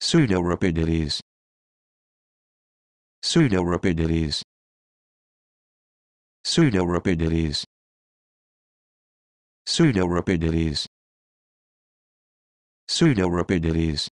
pseudorapidales Pseudo pseudorapidales Pseudo pseudorapidales